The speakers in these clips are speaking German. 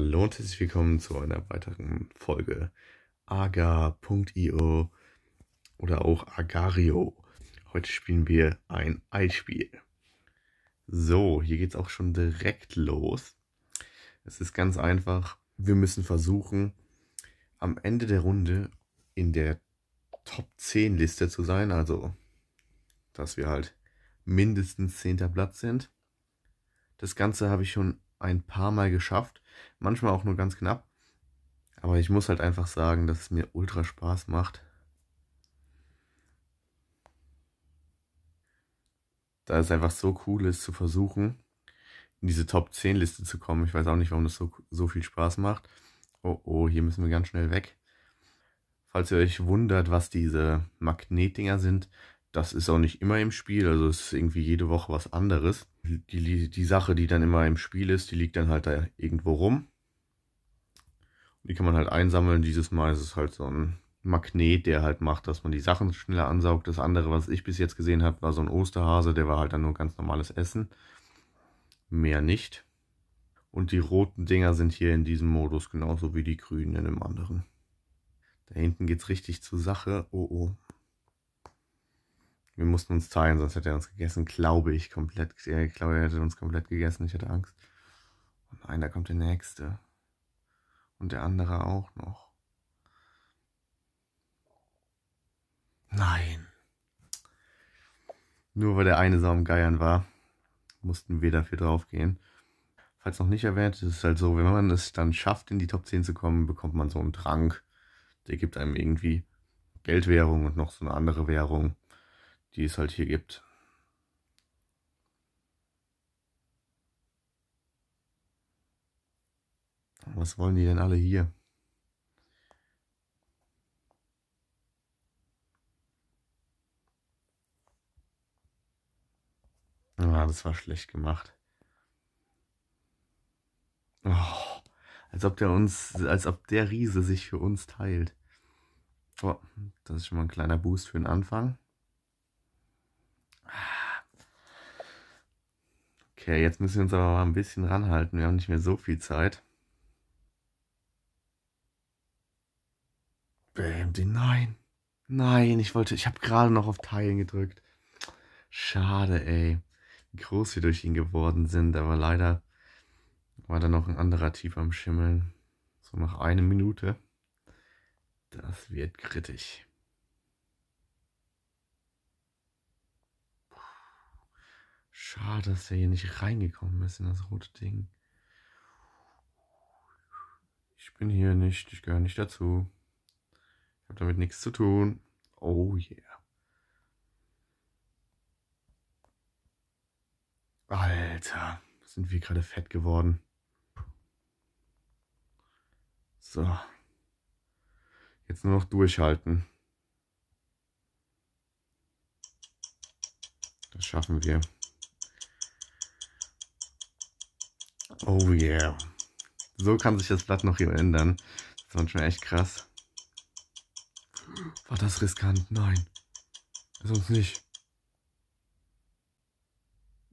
Hallo und herzlich willkommen zu einer weiteren Folge agar.io oder auch Agario. Heute spielen wir ein Eispiel. So, hier geht es auch schon direkt los. Es ist ganz einfach. Wir müssen versuchen, am Ende der Runde in der Top 10 Liste zu sein. Also, dass wir halt mindestens 10. Platz sind. Das Ganze habe ich schon ein paar Mal geschafft. Manchmal auch nur ganz knapp. Aber ich muss halt einfach sagen, dass es mir ultra Spaß macht. Da es einfach so cool ist zu versuchen, in diese Top 10 Liste zu kommen. Ich weiß auch nicht, warum das so, so viel Spaß macht. Oh oh, hier müssen wir ganz schnell weg. Falls ihr euch wundert, was diese Magnetdinger sind, das ist auch nicht immer im Spiel, also es ist irgendwie jede Woche was anderes. Die, die Sache, die dann immer im Spiel ist, die liegt dann halt da irgendwo rum. Und die kann man halt einsammeln. Dieses Mal ist es halt so ein Magnet, der halt macht, dass man die Sachen schneller ansaugt. Das andere, was ich bis jetzt gesehen habe, war so ein Osterhase, der war halt dann nur ganz normales Essen. Mehr nicht. Und die roten Dinger sind hier in diesem Modus genauso wie die grünen in dem anderen. Da hinten geht es richtig zur Sache. Oh oh. Wir mussten uns teilen, sonst hätte er uns gegessen, glaube ich, komplett. Äh, ich glaube, er hätte uns komplett gegessen, ich hatte Angst. Und nein, da kommt der nächste. Und der andere auch noch. Nein. Nur weil der eine so am Geiern war, mussten wir dafür draufgehen. Falls noch nicht erwähnt, ist es halt so, wenn man es dann schafft, in die Top 10 zu kommen, bekommt man so einen Trank. Der gibt einem irgendwie Geldwährung und noch so eine andere Währung die es halt hier gibt. Was wollen die denn alle hier? Ah, das war schlecht gemacht. Oh, als ob der uns, als ob der Riese sich für uns teilt. Oh, das ist schon mal ein kleiner Boost für den Anfang. Okay, jetzt müssen wir uns aber mal ein bisschen ranhalten. Wir haben nicht mehr so viel Zeit. Bam, die, nein. Nein, ich wollte, ich habe gerade noch auf Teilen gedrückt. Schade, ey. Wie groß wir durch ihn geworden sind, aber leider war da noch ein anderer Typ am Schimmeln. So nach einer Minute. Das wird kritisch. Schade, dass er hier nicht reingekommen ist in das rote Ding. Ich bin hier nicht, ich gehöre nicht dazu. Ich habe damit nichts zu tun. Oh yeah. Alter, sind wir gerade fett geworden. So. Jetzt nur noch durchhalten. Das schaffen wir. Oh yeah. So kann sich das Blatt noch hier ändern. Das war schon echt krass. War das riskant? Nein. Sonst nicht.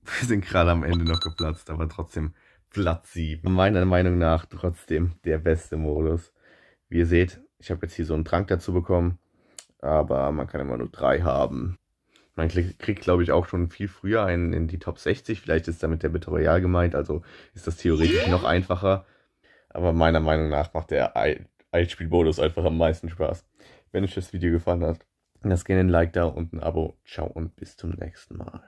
Wir sind gerade am Ende noch geplatzt, aber trotzdem Platz 7. Meiner Meinung nach trotzdem der beste Modus. Wie ihr seht, ich habe jetzt hier so einen Trank dazu bekommen, aber man kann immer nur drei haben. Man kriegt, glaube ich, auch schon viel früher einen in die Top 60. Vielleicht ist damit der Betreuer gemeint, also ist das theoretisch noch einfacher. Aber meiner Meinung nach macht der Altspielmodus einfach am meisten Spaß. Wenn euch das Video gefallen hat, lasst gerne ein Like da und ein Abo. Ciao und bis zum nächsten Mal.